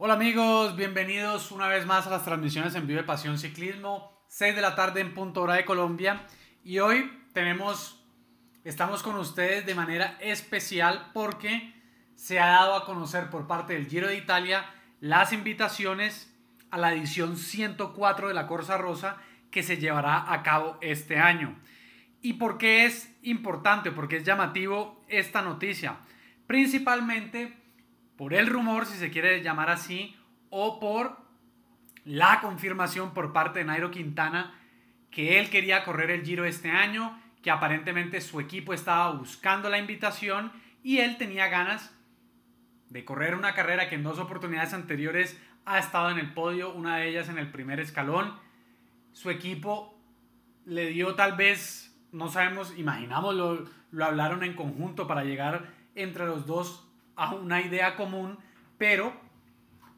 Hola amigos, bienvenidos una vez más a las transmisiones en vivo de Pasión Ciclismo, 6 de la tarde en punto hora de Colombia y hoy tenemos, estamos con ustedes de manera especial porque se ha dado a conocer por parte del Giro de Italia las invitaciones a la edición 104 de la Corsa Rosa que se llevará a cabo este año. ¿Y por qué es importante, por qué es llamativo esta noticia? Principalmente por el rumor, si se quiere llamar así, o por la confirmación por parte de Nairo Quintana que él quería correr el Giro este año, que aparentemente su equipo estaba buscando la invitación y él tenía ganas de correr una carrera que en dos oportunidades anteriores ha estado en el podio, una de ellas en el primer escalón. Su equipo le dio tal vez, no sabemos, imaginamos, lo, hablaron en conjunto para llegar entre los dos a una idea común, pero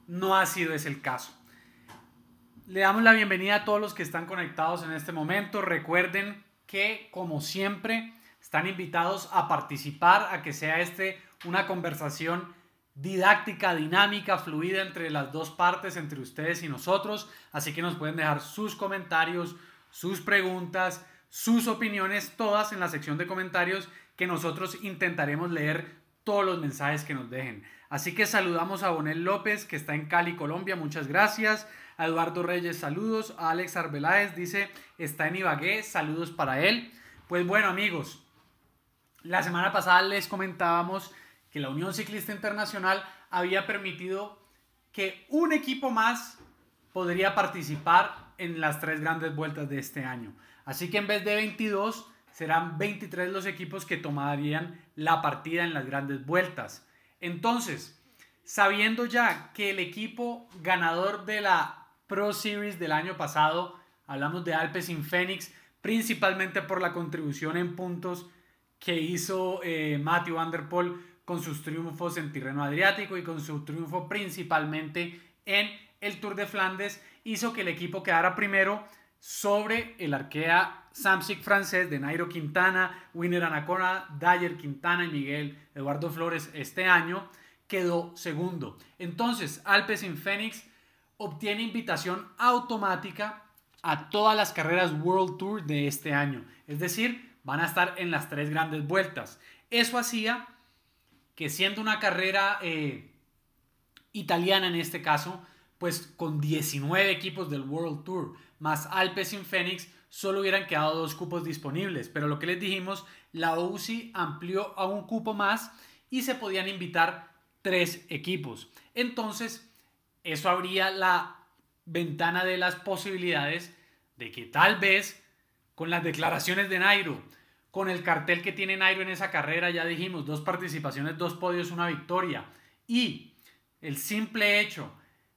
no ha sido ese el caso. Le damos la bienvenida a todos los que están conectados en este momento. Recuerden que, como siempre, están invitados a participar, a que sea este una conversación didáctica, dinámica, fluida entre las dos partes, entre ustedes y nosotros. Así que nos pueden dejar sus comentarios, sus preguntas, sus opiniones, todas en la sección de comentarios que nosotros intentaremos leer todos los mensajes que nos dejen. Así que saludamos a Bonel López, que está en Cali, Colombia, muchas gracias. A Eduardo Reyes, saludos. A Alex Arbeláez dice, está en Ibagué, saludos para él. Pues bueno, amigos, la semana pasada les comentábamos que la Unión Ciclista Internacional había permitido que un equipo más podría participar en las tres grandes vueltas de este año. Así que en vez de 22, serán 23 los equipos que tomarían la partida en las grandes vueltas. Entonces, sabiendo ya que el equipo ganador de la Pro Series del año pasado, hablamos de Alpes sin Fénix, principalmente por la contribución en puntos que hizo eh, Matthew Van con sus triunfos en Tirreno adriático y con su triunfo principalmente en el Tour de Flandes, hizo que el equipo quedara primero sobre el arquea Samsic francés de Nairo Quintana, Winner Anacona, Dyer Quintana y Miguel Eduardo Flores este año, quedó segundo. Entonces, Alpes in Fénix obtiene invitación automática a todas las carreras World Tour de este año. Es decir, van a estar en las tres grandes vueltas. Eso hacía que siendo una carrera eh, italiana en este caso, pues con 19 equipos del World Tour, más Alpes y Phoenix, solo hubieran quedado dos cupos disponibles. Pero lo que les dijimos, la UCI amplió a un cupo más y se podían invitar tres equipos. Entonces, eso abría la ventana de las posibilidades de que tal vez con las declaraciones de Nairo, con el cartel que tiene Nairo en esa carrera, ya dijimos, dos participaciones, dos podios, una victoria. Y el simple hecho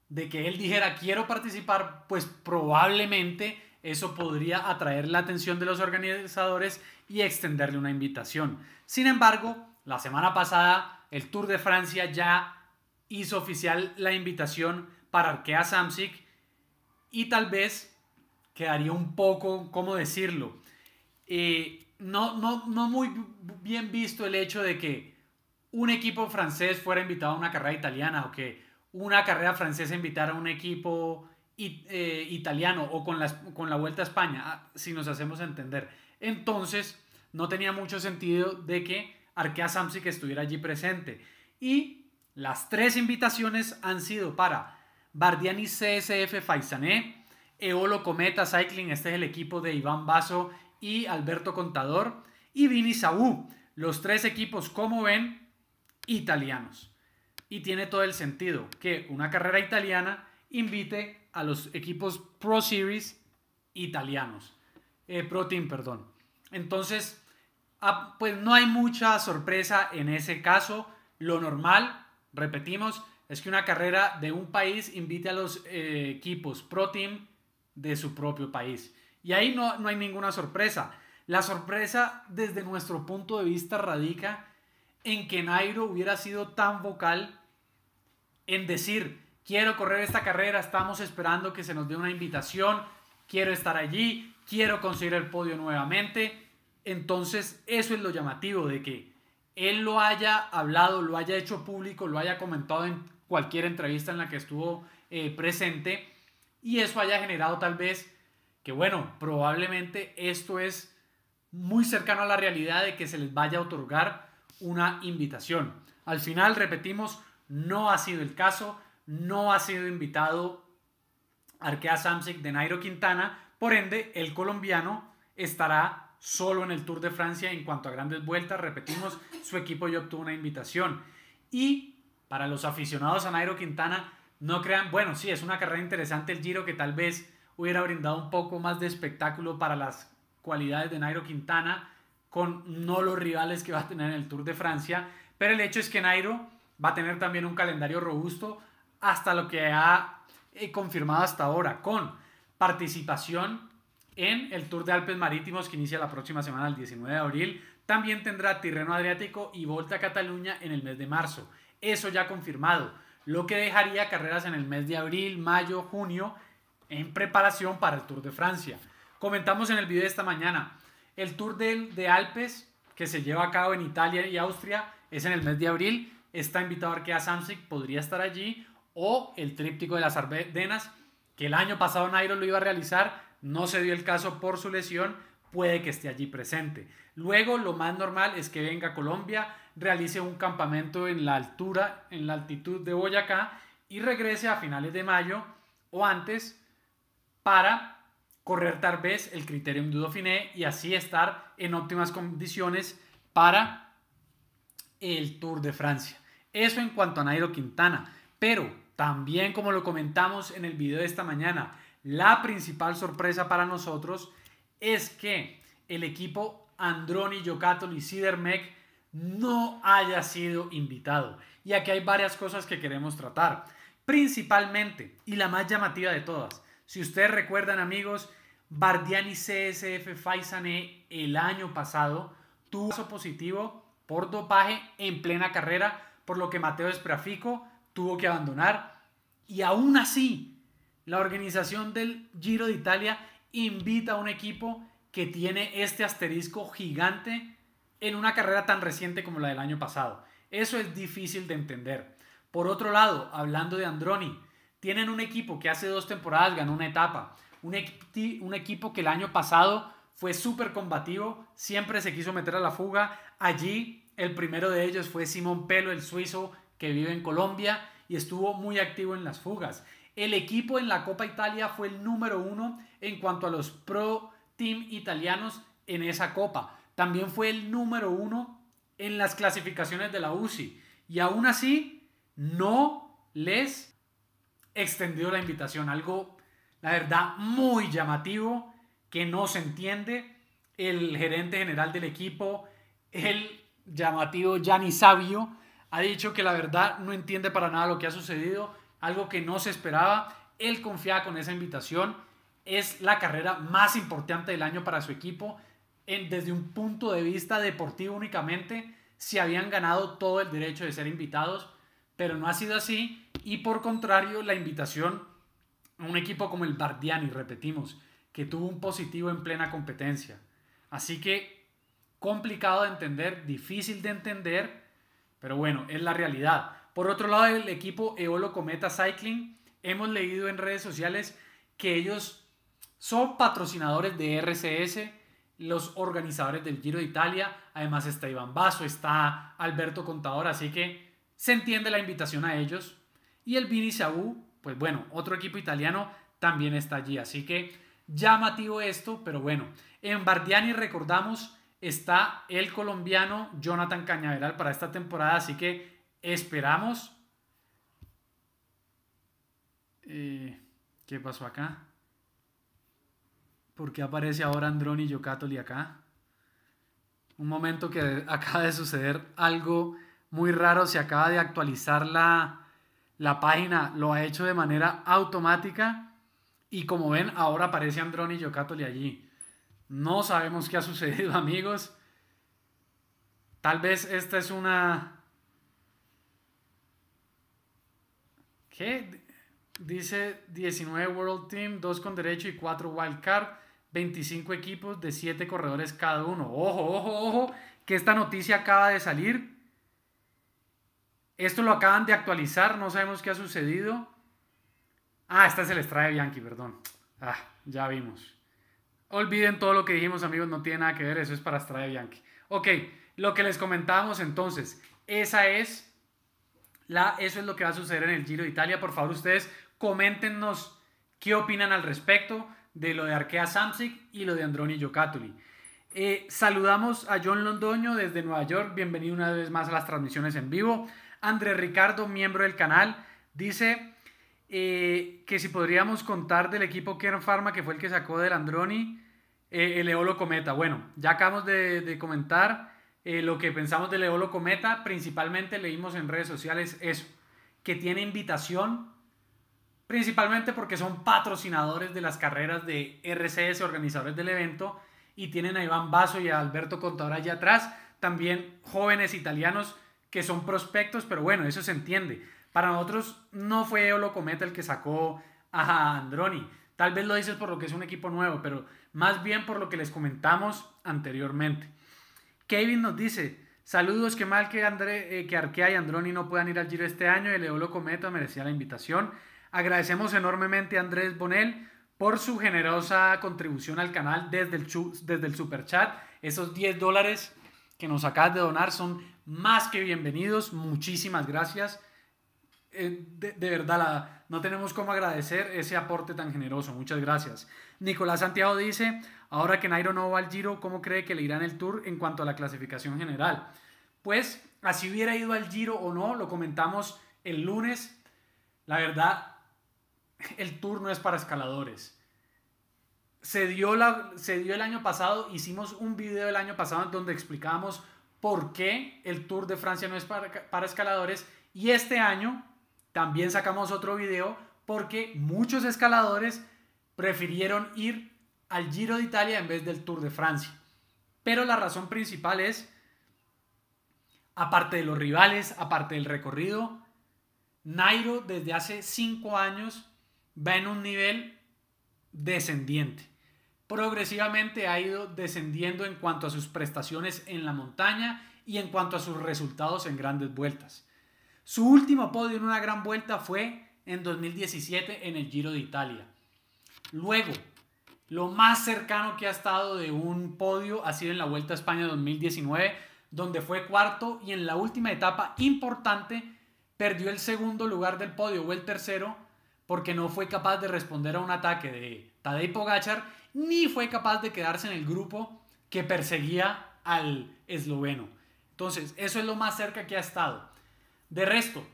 de que él dijera quiero participar, pues probablemente eso podría atraer la atención de los organizadores y extenderle una invitación. Sin embargo, la semana pasada el Tour de Francia ya hizo oficial la invitación para Arkea Samsic y tal vez quedaría un poco, ¿cómo decirlo? Eh, no, no, muy bien visto el hecho de que un equipo francés fuera invitado a una carrera italiana o que una carrera francesa invitara a un equipo eh, italiano o con, con la Vuelta a España, ah, si nos hacemos entender. Entonces, no tenía mucho sentido de que Arkea Samsic estuviera allí presente. Y las tres invitaciones han sido para Bardiani CSF Faisané, Eolo Cometa Cycling, este es el equipo de Iván Basso y Alberto Contador y Vini Saúl. Los tres equipos, como ven, italianos. Y tiene todo el sentido que una carrera italiana invite a los equipos Pro Series italianos. Eh, Pro Team, perdón. Entonces, ah, pues no hay mucha sorpresa en ese caso. Lo normal, repetimos, es que una carrera de un país invite a los eh, equipos Pro Team de su propio país. Y ahí no, no hay ninguna sorpresa. La sorpresa desde nuestro punto de vista radica en que Nairo hubiera sido tan vocal en decir, quiero correr esta carrera, estamos esperando que se nos dé una invitación, quiero estar allí, quiero conseguir el podio nuevamente. Entonces, eso es lo llamativo de que él lo haya hablado, lo haya hecho público, lo haya comentado en cualquier entrevista en la que estuvo eh, presente y eso haya generado tal vez que bueno, probablemente esto es muy cercano a la realidad de que se les vaya a otorgar una invitación. Al final, repetimos, no ha sido el caso, no ha sido invitado Arkea Samsic de Nairo Quintana, por ende, el colombiano estará solo en el Tour de Francia en cuanto a grandes vueltas, repetimos, su equipo ya obtuvo una invitación. Y para los aficionados a Nairo Quintana, no crean, bueno, sí, es una carrera interesante el Giro que tal vez hubiera brindado un poco más de espectáculo para las cualidades de Nairo Quintana con no los rivales que va a tener en el Tour de Francia. Pero el hecho es que Nairo va a tener también un calendario robusto hasta lo que ha eh, confirmado hasta ahora, con participación en el Tour de Alpes Marítimos que inicia la próxima semana, el 19 de abril. También tendrá Tirreno Adriático y Volta a Cataluña en el mes de marzo. Eso ya confirmado, lo que dejaría carreras en el mes de abril, mayo, junio en preparación para el Tour de Francia. Comentamos en el video de esta mañana, el Tour de, Alpes que se lleva a cabo en Italia y Austria es en el mes de abril. Está invitado Arkea Samsic, podría estar allí. O el Tríptico de las Ardenas, que el año pasado Nairo lo iba a realizar, no se dio el caso por su lesión, puede que esté allí presente. Luego, lo más normal es que venga a Colombia, realice un campamento en la altura, en la altitud de Boyacá y regrese a finales de mayo o antes para correr tal vez el criterium du Dauphiné y así estar en óptimas condiciones para el Tour de Francia. Eso en cuanto a Nairo Quintana, pero también como lo comentamos en el video de esta mañana, la principal sorpresa para nosotros es que el equipo Androni, Giocattoli y Sidermec no haya sido invitado. Y aquí hay varias cosas que queremos tratar. Principalmente, y la más llamativa de todas, si ustedes recuerdan, amigos, Bardiani CSF Faisané el año pasado tuvo un paso positivo por dopaje en plena carrera, por lo que Mateo Esprafico tuvo que abandonar. Y aún así, la organización del Giro de Italia invita a un equipo que tiene este asterisco gigante en una carrera tan reciente como la del año pasado. Eso es difícil de entender. Por otro lado, hablando de Androni, tienen un equipo que hace dos temporadas ganó una etapa. Un, equipo que el año pasado fue súper combativo, siempre se quiso meter a la fuga. Allí el primero de ellos fue Simón Pelo, el suizo que vive en Colombia y estuvo muy activo en las fugas. El equipo en la Copa Italia fue el número uno en cuanto a los pro team italianos en esa copa. También fue el número uno en las clasificaciones de la UCI. Y aún así, no les extendido la invitación. Algo, la verdad, muy llamativo, que no se entiende. El gerente general del equipo, el llamativo Gianni Sabio, ha dicho que la verdad no entiende para nada lo que ha sucedido, algo que no se esperaba. Él confiaba con esa invitación. Es la carrera más importante del año para su equipo. desde un punto de vista deportivo únicamente, si habían ganado todo el derecho de ser invitados, pero no ha sido así y por contrario, la invitación a un equipo como el Bardiani, repetimos, que tuvo un positivo en plena competencia. Así que complicado de entender, difícil de entender, pero bueno, es la realidad. Por otro lado, el equipo Eolo Cometa Cycling, hemos leído en redes sociales que ellos son patrocinadores de RCS, los organizadores del Giro de Italia. Además está Iván Basso, está Alberto Contador, así que se entiende la invitación a ellos. Y el Sabú, pues bueno, otro equipo italiano también está allí. Así que llamativo esto, pero bueno. En Bardiani, recordamos, está el colombiano Jonathan Cañaveral para esta temporada. Así que esperamos. Eh, ¿Qué pasó acá? ¿Por qué aparece ahora Androni Yocatoli acá? Un momento que acaba de suceder algo muy raro. Se acaba de actualizar la, la página lo ha hecho de manera automática y como ven, ahora aparece Androni Giocattoli allí. No sabemos qué ha sucedido, amigos. Tal vez esta es una... ¿Qué? Dice 19 World Team, 2 con derecho y 4 wildcard, 25 equipos de 7 corredores cada uno. Ojo, ojo, ojo, que esta noticia acaba de salir esto lo acaban de actualizar, no sabemos qué ha sucedido. Ah, esta el les de Bianchi, perdón. Ah, ya vimos. Olviden todo lo que dijimos, amigos, no tiene nada que ver, eso es para de Bianchi. Ok, lo que les comentábamos entonces, esa es la, eso es lo que va a suceder en el Giro de Italia. Por favor, ustedes coméntenos qué opinan al respecto de lo de Arkea Samsic y lo de Androni Giocattoli. Eh, saludamos a John Londoño desde Nueva York. Bienvenido una vez más a las transmisiones en vivo. André Ricardo, miembro del canal, dice eh, que si podríamos contar del equipo Kern Pharma, que fue el que sacó del Androni, eh, el Eolo Cometa. Bueno, ya acabamos de, comentar eh, lo que pensamos del Eolo Cometa. Principalmente leímos en redes sociales eso, que tiene invitación, principalmente porque son patrocinadores de las carreras de RCS, organizadores del evento, y tienen a Iván Basso y a Alberto Contador allá atrás, también jóvenes italianos que son prospectos, pero bueno, eso se entiende. Para nosotros no fue Eolo Cometa el que sacó a Androni. Tal vez lo dices por lo que es un equipo nuevo, pero más bien por lo que les comentamos anteriormente. Kevin nos dice, saludos, qué mal que, André, eh, que Arkea y Androni no puedan ir al Giro este año, el Eolo Cometa merecía la invitación. Agradecemos enormemente a Andrés Bonel por su generosa contribución al canal desde el, desde el super chat. Esos 10 dólares que nos acabas de donar son más que bienvenidos. Muchísimas gracias. Eh, de, verdad, la, no tenemos cómo agradecer ese aporte tan generoso. Muchas gracias. Nicolás Santiago dice, ahora que Nairo no va al Giro, ¿cómo cree que le irá en el Tour en cuanto a la clasificación general? Pues, así hubiera ido al Giro o no, lo comentamos el lunes. La verdad, el Tour no es para escaladores se dio, se dio el año pasado, hicimos un video el año pasado donde explicábamos por qué el Tour de Francia no es para, para escaladores y este año también sacamos otro video porque muchos escaladores prefirieron ir al Giro de Italia en vez del Tour de Francia. Pero la razón principal es, aparte de los rivales, aparte del recorrido, Nairo desde hace 5 años va en un nivel descendiente progresivamente ha ido descendiendo en cuanto a sus prestaciones en la montaña y en cuanto a sus resultados en grandes vueltas. Su último podio en una gran vuelta fue en 2017 en el Giro de Italia. Luego, lo más cercano que ha estado de un podio ha sido en la Vuelta a España 2019, donde fue cuarto y en la última etapa importante perdió el segundo lugar del podio o el tercero porque no fue capaz de responder a un ataque de Tadej Pogachar ni fue capaz de quedarse en el grupo que perseguía al esloveno. Entonces, eso es lo más cerca que ha estado. De resto,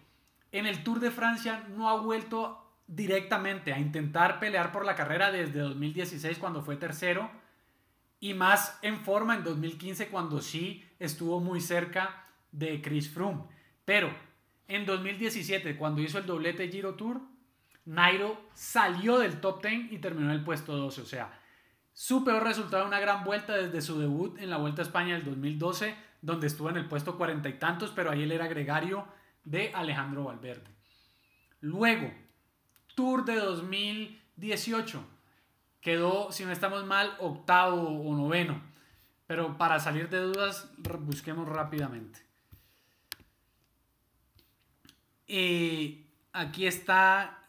en el Tour de Francia no ha vuelto directamente a intentar pelear por la carrera desde 2016 cuando fue tercero y más en forma en 2015 cuando sí estuvo muy cerca de Chris Froome. Pero en 2017 cuando hizo el doblete Giro Tour, Nairo salió del top 10 y terminó en el puesto 12. O sea, su peor resultado una gran vuelta desde su debut en la Vuelta a España del 2012, donde estuvo en el puesto cuarenta y tantos, pero ahí él era gregario de Alejandro Valverde. Luego, Tour de 2018, quedó, si no estamos mal, octavo o noveno. Pero para salir de dudas, busquemos rápidamente. Eh, aquí está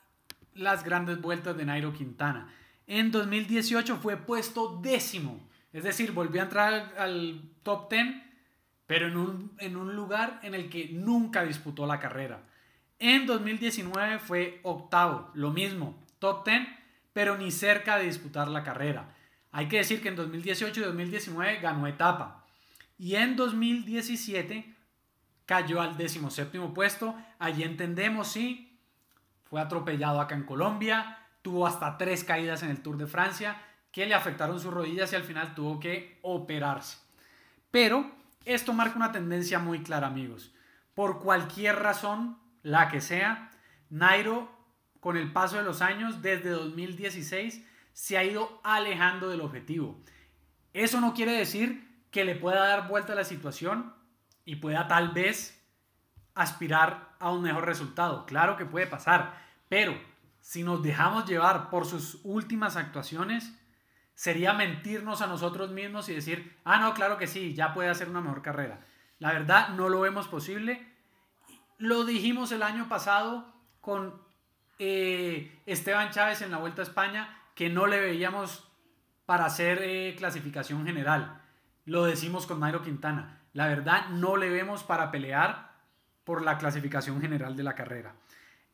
las grandes vueltas de Nairo Quintana en 2018 fue puesto décimo. Es decir, volvió a entrar al, top 10, pero en un, lugar en el que nunca disputó la carrera. En 2019 fue octavo, lo mismo, top 10, pero ni cerca de disputar la carrera. Hay que decir que en 2018 y 2019 ganó etapa. Y en 2017 cayó al séptimo puesto. Allí entendemos, si fue atropellado acá en Colombia, tuvo hasta tres caídas en el Tour de Francia que le afectaron sus rodillas y al final tuvo que operarse. Pero esto marca una tendencia muy clara, amigos. Por cualquier razón, la que sea, Nairo, con el paso de los años, desde 2016, se ha ido alejando del objetivo. Eso no quiere decir que le pueda dar vuelta a la situación y pueda tal vez aspirar a un mejor resultado. Claro que puede pasar, pero si nos dejamos llevar por sus últimas actuaciones, sería mentirnos a nosotros mismos y decir, ah, no, claro que sí, ya puede hacer una mejor carrera. La verdad, no lo vemos posible. Lo dijimos el año pasado con eh, Esteban Chávez en la Vuelta a España, que no le veíamos para hacer eh, clasificación general. Lo decimos con Nairo Quintana. La verdad, no le vemos para pelear por la clasificación general de la carrera.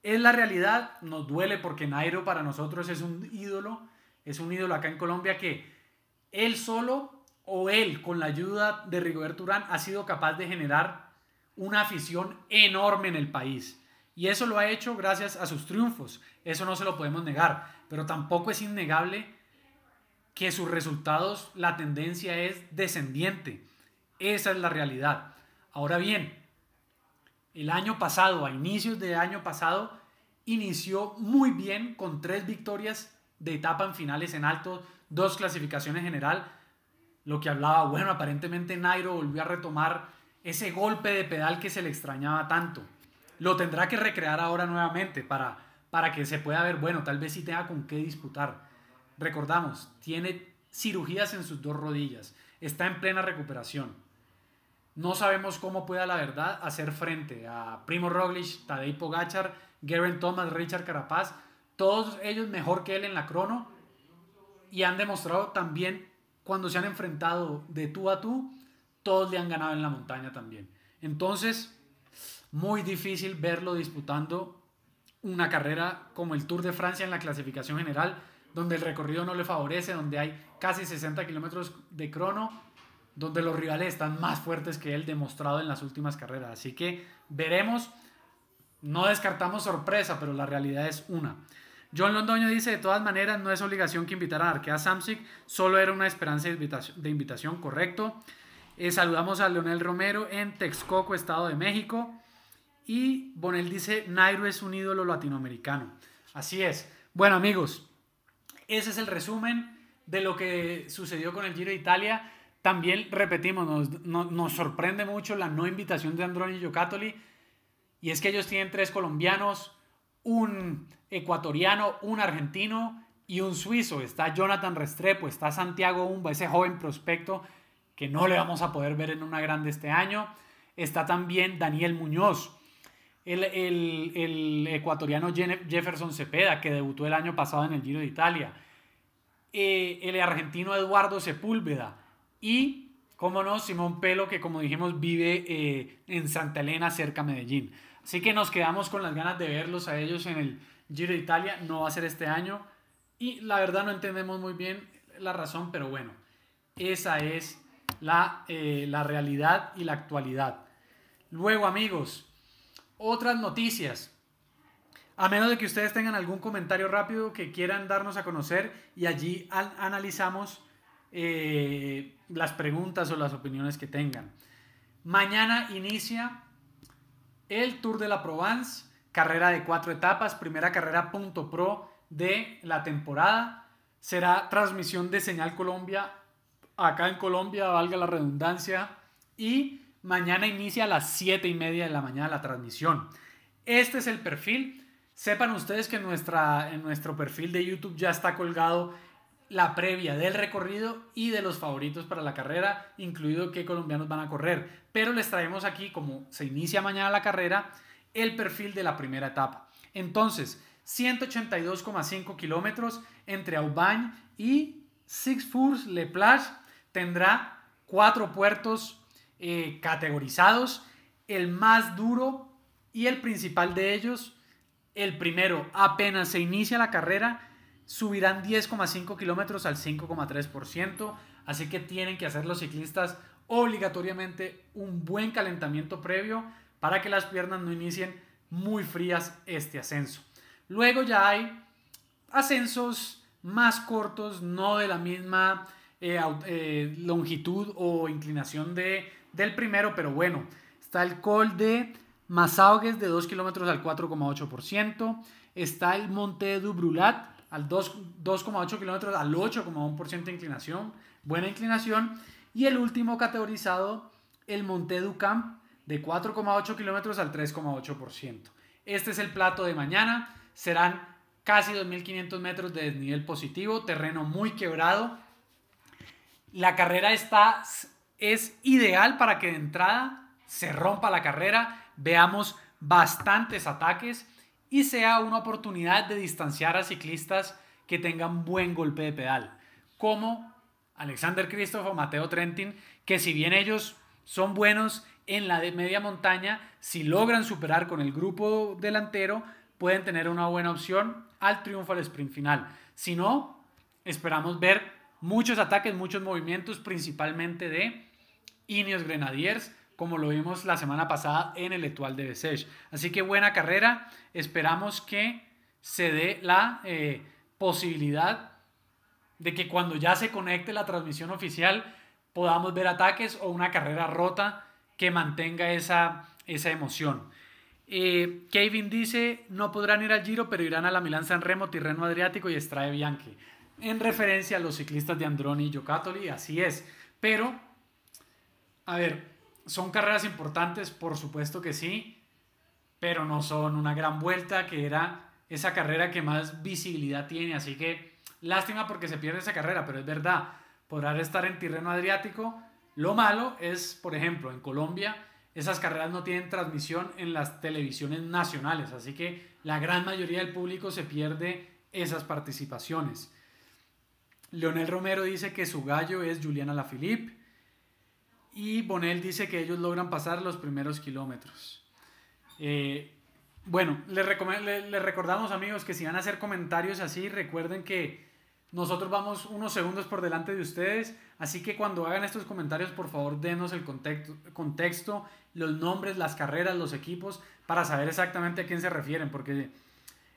Es la realidad, nos duele porque Nairo para nosotros es un ídolo, es un ídolo acá en Colombia que él solo o él con la ayuda de Rigoberto Urán ha sido capaz de generar una afición enorme en el país. Y eso lo ha hecho gracias a sus triunfos, eso no se lo podemos negar, pero tampoco es innegable que sus resultados, la tendencia es descendiente. Esa es la realidad. Ahora bien, el año pasado, a inicios del año pasado, inició muy bien con tres victorias de etapa en finales en alto, dos clasificaciones general. Lo que hablaba, bueno, aparentemente Nairo volvió a retomar ese golpe de pedal que se le extrañaba tanto. Lo tendrá que recrear ahora nuevamente para, para que se pueda ver, bueno, tal vez sí tenga con qué disputar. Recordamos, tiene cirugías en sus dos rodillas, está en plena recuperación no sabemos cómo pueda, la verdad, hacer frente a Primo Roglic, Tadej Pogachar, Geraint Thomas, Richard Carapaz, todos ellos mejor que él en la crono y han demostrado también cuando se han enfrentado de tú a tú, todos le han ganado en la montaña también. Entonces, muy difícil verlo disputando una carrera como el Tour de Francia en la clasificación general, donde el recorrido no le favorece, donde hay casi 60 kilómetros de crono donde los rivales están más fuertes que él demostrado en las últimas carreras. Así que veremos, no descartamos sorpresa, pero la realidad es una. John Londoño dice, de todas maneras, no es obligación que invitaran a arquea Samsic, solo era una esperanza de invitación, correcto. Eh, saludamos a Leonel Romero en Texcoco, Estado de México. Y Bonel dice, Nairo es un ídolo latinoamericano. Así es. Bueno amigos, ese es el resumen de lo que sucedió con el Giro de Italia. También, repetimos, nos, sorprende mucho la no invitación de Androni Giocattoli. Y es que ellos tienen tres colombianos, un ecuatoriano, un argentino y un suizo. Está Jonathan Restrepo, está Santiago Umba, ese joven prospecto que no le vamos a poder ver en una grande este año. Está también Daniel Muñoz, el, ecuatoriano Jefferson Cepeda, que debutó el año pasado en el Giro de Italia, eh, el argentino Eduardo Sepúlveda, y, cómo no, Simón Pelo, que como dijimos vive eh, en Santa Elena, cerca de Medellín. Así que nos quedamos con las ganas de verlos a ellos en el Giro de Italia. No va a ser este año. Y la verdad no entendemos muy bien la razón, pero bueno, esa es la, eh, realidad y la actualidad. Luego, amigos, otras noticias. A menos de que ustedes tengan algún comentario rápido que quieran darnos a conocer y allí analizamos eh, las preguntas o las opiniones que tengan. Mañana inicia el Tour de la Provence, carrera de cuatro etapas, primera carrera punto pro de la temporada. Será transmisión de Señal Colombia, acá en Colombia, valga la redundancia. Y mañana inicia a las siete y media de la mañana la transmisión. Este es el perfil. Sepan ustedes que nuestra, en nuestro perfil de YouTube ya está colgado la previa del recorrido y de los favoritos para la carrera, incluido qué colombianos van a correr. Pero les traemos aquí, como se inicia mañana la carrera, el perfil de la primera etapa. Entonces, 182,5 kilómetros entre Aubagne y Six Fours Le Plage tendrá cuatro puertos eh, categorizados. El más duro y el principal de ellos, el primero apenas se inicia la carrera, subirán 10,5 kilómetros al 5,3%, así que tienen que hacer los ciclistas obligatoriamente un buen calentamiento previo para que las piernas no inicien muy frías este ascenso. Luego ya hay ascensos más cortos, no de la misma eh, eh, longitud o inclinación de, del primero, pero bueno, está el col de Masaugues de 2 kilómetros al 4,8%, está el monte de Dubrulat al 2,8 kilómetros al 8,1% de inclinación, buena inclinación. Y el último categorizado, el Monte Ducamp de 4,8 kilómetros al 3,8%. Este es el plato de mañana. Serán casi 2.500 metros de desnivel positivo, terreno muy quebrado. La carrera está, es ideal para que de entrada se rompa la carrera, veamos bastantes ataques y sea una oportunidad de distanciar a ciclistas que tengan buen golpe de pedal, como Alexander Kristoff o Mateo Trentin, que si bien ellos son buenos en la de media montaña, si logran superar con el grupo delantero, pueden tener una buena opción al triunfo al sprint final. Si no, esperamos ver muchos ataques, muchos movimientos, principalmente de Ineos Grenadiers, como lo vimos la semana pasada en el Etual de Besech. Así que buena carrera, esperamos que se dé la eh, posibilidad de que cuando ya se conecte la transmisión oficial podamos ver ataques o una carrera rota que mantenga esa, emoción. Eh, Kevin dice, no podrán ir al Giro, pero irán a la Milán San Remo, Tirreno Adriático y extrae Bianchi. En referencia a los ciclistas de Androni y Giocattoli, así es. Pero, a ver, son carreras importantes, por supuesto que sí, pero no son una gran vuelta, que era esa carrera que más visibilidad tiene. Así que lástima porque se pierde esa carrera, pero es verdad, podrá estar en Tirreno adriático. Lo malo es, por ejemplo, en Colombia, esas carreras no tienen transmisión en las televisiones nacionales, así que la gran mayoría del público se pierde esas participaciones. Leonel Romero dice que su gallo es Juliana Lafilippe y Bonel dice que ellos logran pasar los primeros kilómetros. Eh, bueno, les, recordamos amigos que si van a hacer comentarios así, recuerden que nosotros vamos unos segundos por delante de ustedes, así que cuando hagan estos comentarios, por favor denos el contexto, contexto los nombres, las carreras, los equipos, para saber exactamente a quién se refieren, porque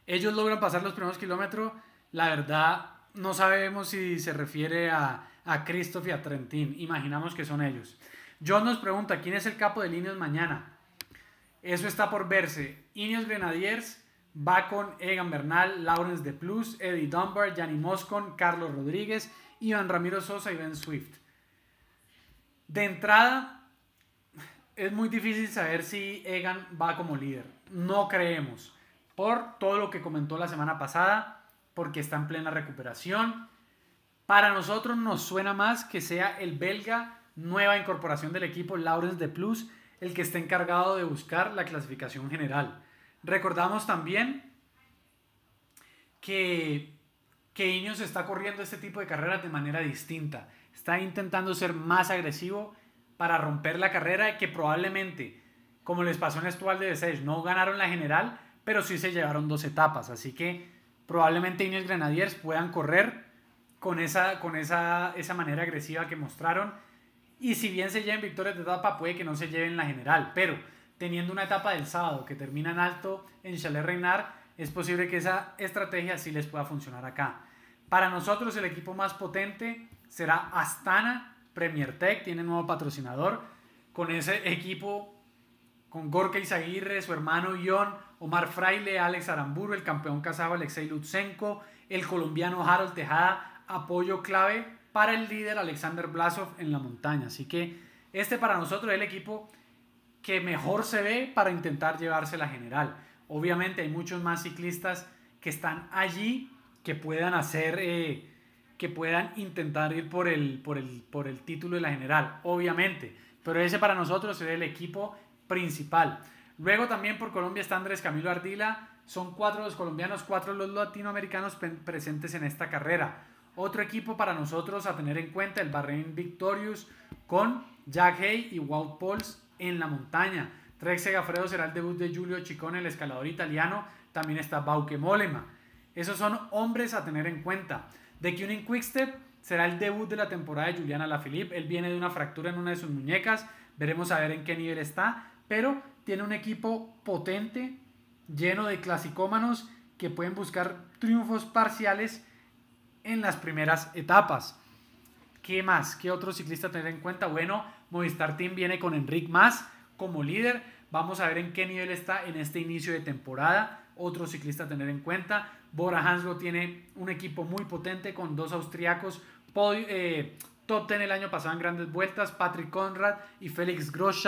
ellos logran pasar los primeros kilómetros, la verdad no sabemos si se refiere a a Christoph y a Trentin, Imaginamos que son ellos. John nos pregunta, ¿quién es el capo de Ineos mañana? Eso está por verse. Ineos Grenadiers va con Egan Bernal, Lawrence de Plus, Eddie Dunbar, Gianni Moscon, Carlos Rodríguez, Iván Ramiro Sosa y Ben Swift. De entrada, es muy difícil saber si Egan va como líder. No creemos. Por todo lo que comentó la semana pasada, porque está en plena recuperación para nosotros nos suena más que sea el belga, nueva incorporación del equipo, Laurens de Plus, el que esté encargado de buscar la clasificación general. Recordamos también que, que Ineos está corriendo este tipo de carreras de manera distinta. Está intentando ser más agresivo para romper la carrera que probablemente, como les pasó en Estual de B6, no ganaron la general, pero sí se llevaron dos etapas. Así que probablemente Ineos Grenadiers puedan correr con esa, con esa, manera agresiva que mostraron. Y si bien se lleven victorias de etapa, puede que no se lleven la general, pero teniendo una etapa del sábado que termina en alto en Chalet Reinar, es posible que esa estrategia sí les pueda funcionar acá. Para nosotros el equipo más potente será Astana Premier Tech, tiene nuevo patrocinador. Con ese equipo, con Gorka Izaguirre, su hermano Ion, Omar Fraile, Alex Aramburu, el campeón casado Alexei Lutsenko, el colombiano Harold Tejada, apoyo clave para el líder Alexander Blasov en la montaña. Así que este para nosotros es el equipo que mejor se ve para intentar llevarse la general. Obviamente hay muchos más ciclistas que están allí que puedan hacer, eh, que puedan intentar ir por el, por, el, por el título de la general, obviamente. Pero ese para nosotros es el equipo principal. Luego también por Colombia está Andrés Camilo Ardila. Son cuatro los colombianos, cuatro los latinoamericanos presentes en esta carrera. Otro equipo para nosotros a tener en cuenta, el Bahrain Victorious, con Jack Hay y Wout Pauls en la montaña. Trek Segafredo será el debut de Giulio Chicón el escalador italiano. También está Bauke Mollema. Esos son hombres a tener en cuenta. The Cunning Quickstep será el debut de la temporada de Juliana Lafilippe. Él viene de una fractura en una de sus muñecas. Veremos a ver en qué nivel está. Pero tiene un equipo potente, lleno de clasicómanos que pueden buscar triunfos parciales en las primeras etapas. ¿Qué más? ¿Qué otro ciclista tener en cuenta? Bueno, Movistar Team viene con Enrique Más como líder. Vamos a ver en qué nivel está en este inicio de temporada. Otro ciclista a tener en cuenta. Bora Hanslo tiene un equipo muy potente con dos austriacos. Eh, top ten el año pasado en grandes vueltas. Patrick Conrad y Félix gross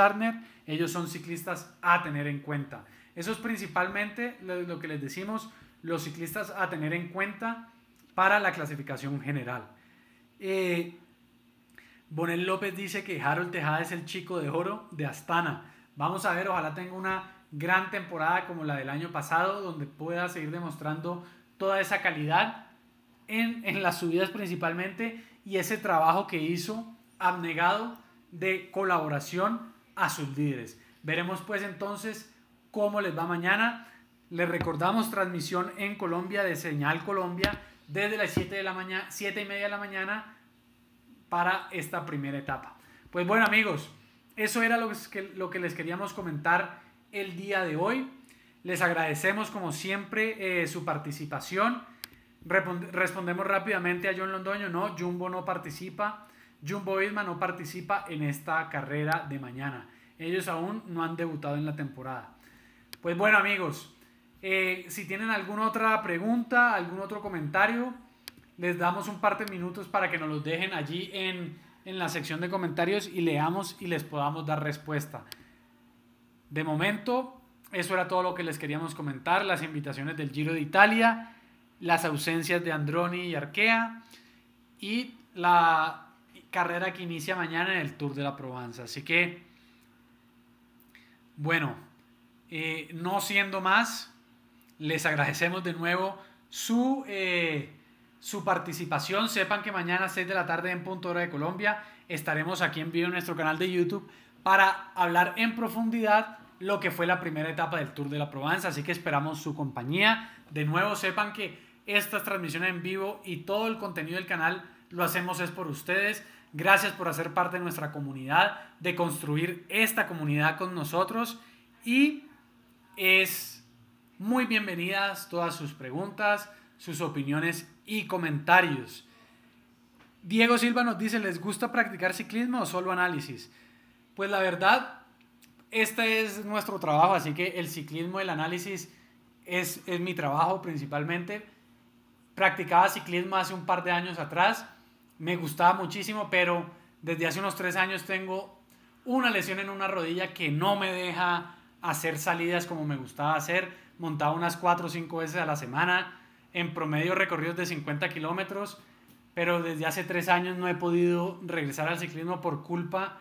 Ellos son ciclistas a tener en cuenta. Eso es principalmente lo que les decimos. Los ciclistas a tener en cuenta para la clasificación general. Eh, Bonel López dice que Harold Tejada es el chico de oro de Astana. Vamos a ver, ojalá tenga una gran temporada como la del año pasado, donde pueda seguir demostrando toda esa calidad en, en las subidas principalmente y ese trabajo que hizo abnegado de colaboración a sus líderes. Veremos pues entonces cómo les va mañana. Les recordamos transmisión en Colombia de Señal Colombia desde las 7 de la mañana, y media de la mañana para esta primera etapa. Pues bueno amigos, eso era lo que, lo que les queríamos comentar el día de hoy. Les agradecemos como siempre eh, su participación. Respondemos rápidamente a John Londoño, no, Jumbo no participa, Jumbo Isma no participa en esta carrera de mañana. Ellos aún no han debutado en la temporada. Pues bueno amigos, eh, si tienen alguna otra pregunta, algún otro comentario, les damos un par de minutos para que nos los dejen allí en, en la sección de comentarios y leamos y les podamos dar respuesta. De momento, eso era todo lo que les queríamos comentar, las invitaciones del Giro de Italia, las ausencias de Androni y Arkea y la carrera que inicia mañana en el Tour de la Provenza. Así que, bueno, eh, no siendo más, les agradecemos de nuevo su, eh, su participación. Sepan que mañana a 6 de la tarde en punto hora de Colombia estaremos aquí en vivo en nuestro canal de YouTube para hablar en profundidad lo que fue la primera etapa del Tour de la Provenza. Así que esperamos su compañía. De nuevo, sepan que estas transmisiones en vivo y todo el contenido del canal lo hacemos es por ustedes. Gracias por hacer parte de nuestra comunidad, de construir esta comunidad con nosotros. Y es muy bienvenidas todas sus preguntas, sus opiniones y comentarios. Diego Silva nos dice, ¿les gusta practicar ciclismo o solo análisis? Pues la verdad, este es nuestro trabajo, así que el ciclismo, el análisis es, es mi trabajo principalmente. Practicaba ciclismo hace un par de años atrás, me gustaba muchísimo, pero desde hace unos tres años tengo una lesión en una rodilla que no me deja hacer salidas como me gustaba hacer montaba unas 4 o 5 veces a la semana, en promedio recorridos de 50 kilómetros, pero desde hace 3 años no he podido regresar al ciclismo por culpa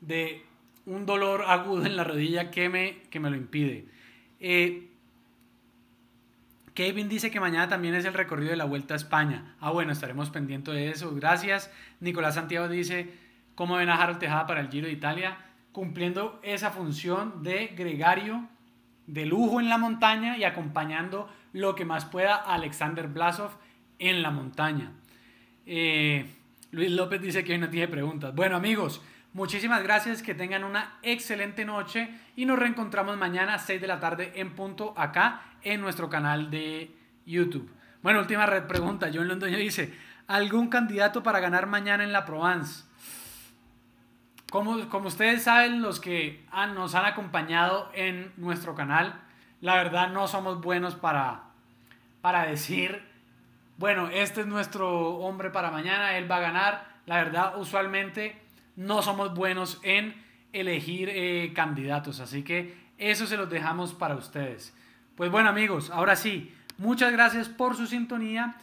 de un dolor agudo en la rodilla que me, que me lo impide. Eh, Kevin dice que mañana también es el recorrido de la Vuelta a España. Ah, bueno, estaremos pendientes de eso. Gracias. Nicolás Santiago dice, ¿cómo ven a Harold Tejada para el Giro de Italia? Cumpliendo esa función de gregario de lujo en la montaña y acompañando lo que más pueda Alexander Blasov en la montaña. Eh, Luis López dice que hoy no tiene preguntas. Bueno amigos, muchísimas gracias, que tengan una excelente noche y nos reencontramos mañana a 6 de la tarde en punto acá en nuestro canal de YouTube. Bueno, última pregunta, John Londoño dice, ¿algún candidato para ganar mañana en la Provence? Como, ustedes saben, los que ah, nos han acompañado en nuestro canal, la verdad no somos buenos para, para decir, bueno, este es nuestro hombre para mañana, él va a ganar. La verdad, usualmente no somos buenos en elegir eh, candidatos, así que eso se los dejamos para ustedes. Pues bueno amigos, ahora sí, muchas gracias por su sintonía